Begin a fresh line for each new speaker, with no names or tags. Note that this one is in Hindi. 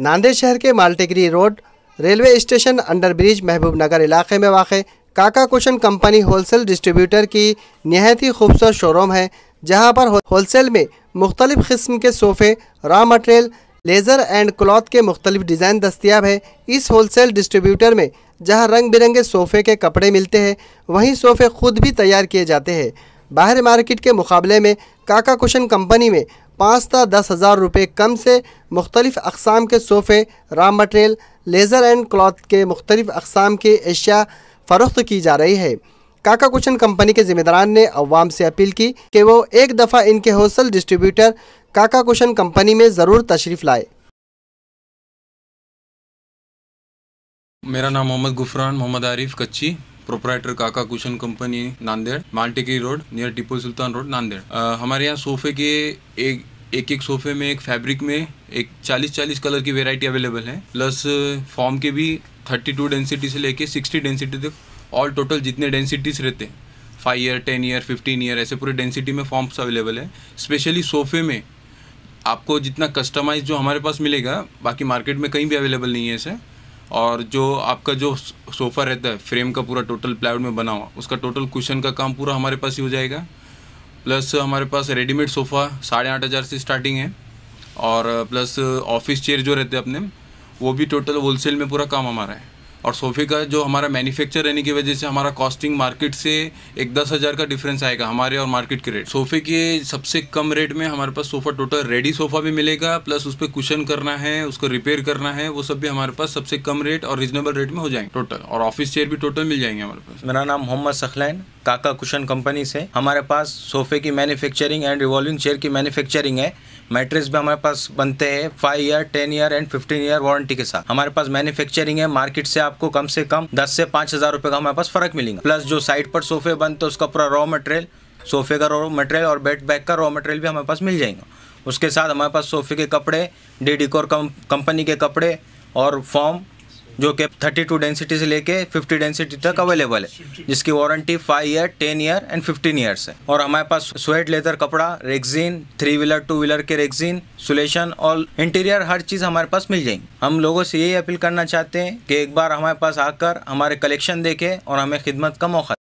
नांदेड़ शहर के Maltekdi road railway station under bridge Mehboob Nagar इलाके में वाक़ काका कुशन कंपनी होलसेल डिस्ट्रीब्यूटर की नहायत ही खूबसूरत शोरूम है जहां पर होलसेल में मुख्तलिफ़ किस्म के सोफ़े raw material leather and cloth के मुख्तलिफ डिज़ाइन दस्तियाब है इस होलसेल डिस्ट्रीब्यूटर में जहां रंग बिरंगे सोफ़े के कपड़े मिलते हैं वहीं सोफ़े खुद भी तैयार किए जाते हैं बाहर मार्केट के मुकाबले में काका कुशन कंपनी में पाँच से दस हज़ार रुपये कम से मुख्तलिफ़ अकसाम के सोफ़े raw material leather and cloth के मुख्तलिफ़ अकसाम की अशिया फ़रोख्त की जा रही है काका कुशन कंपनी के जिम्मेदार ने अवाम से अपील की कि वो एक दफ़ा इनके wholesale distributor Kaka cushion company में ज़रूर तशरीफ़ लाए
मेरा नाम Mohammad Gufran Mohammad Arif Kachchi proprietor Kaka cushion company Nanded Maltekdi road near Tipu Sultan road Nanded हमारे यहाँ सोफे के एक एक एक सोफे में एक फैब्रिक में एक 40 40 कलर की वेराइटी अवेलेबल है प्लस फॉर्म के भी 32 डेंसिटी से लेके 60 डेंसिटी तक ऑल टोटल जितने डेंसिटीज रहते हैं five year ten year fifteen year ऐसे पूरे डेंसिटी में फॉर्म्स अवेलेबल है स्पेशली सोफे में आपको जितना कस्टमाइज जो हमारे पास मिलेगा बाकी मार्केट में कहीं भी अवेलेबल नहीं है ऐसे और जो आपका जो सोफ़ा रहता है फ्रेम का पूरा टोटल प्लाईवुड में बना हुआ उसका टोटल कुशन का काम पूरा हमारे पास ही हो जाएगा प्लस हमारे पास रेडीमेड सोफ़ा साढ़े आठ हज़ार से स्टार्टिंग है और प्लस ऑफिस चेयर जो रहते हैं अपने वो भी टोटल होलसेल में पूरा काम हमारा है और सोफ़े का जो हमारा मैन्युफैक्चर रहने की वजह से हमारा कॉस्टिंग मार्केट से एक दस हज़ार का डिफरेंस आएगा हमारे और मार्केट के रेट सोफ़े के सबसे कम रेट में हमारे पास सोफ़ा टोटल रेडी सोफ़ा भी मिलेगा प्लस उस पर कुशन करना है उसको रिपेयर करना है वो सब भी हमारे पास सबसे कम रेट और रिजनेबल रेट में हो जाएंगे टोटल और ऑफिस चेयर भी टोटल मिल जाएंगे हमारे पास मेरा नाम मोहम्मद सखलैन काका कुशन कंपनी से हमारे पास सोफ़े की
मैन्युफैक्चरिंग एंड रिवॉल्विंग चेयर की मैन्युफैक्चरिंग है मैट्रेस भी हमारे पास बनते हैं five year ten year and fifteen year warranty के साथ हमारे पास मैन्युफैक्चरिंग है मार्केट से आपको कम से कम दस से पाँच हजार रुपए का हमारे पास फर्क मिलेगा प्लस जो साइड पर सोफे बनते उसका पूरा रॉ मटेरियल सोफे का रॉ मटेरियल और बेड बैग का रॉ मटेरियल भी हमारे पास मिल जाएगा उसके साथ हमारे पास सोफे के कपड़े डी डिकोर कंपनी के कपड़े और फॉर्म जो कि थर्टी टू डेंसिटी से लेके फिफ्टी डेंसिटी तक अवेलेबल है जिसकी warranty five year ten year and fifteen years है और हमारे पास स्वेट लेदर कपड़ा rexine three wheeler two wheeler के रेगजीन सुलेशन और इंटीरियर हर चीज़ हमारे पास मिल जाएंगी हम लोगों से यही अपील करना चाहते हैं कि एक बार हमारे पास आकर हमारे कलेक्शन देखें और हमें खिदमत का मौका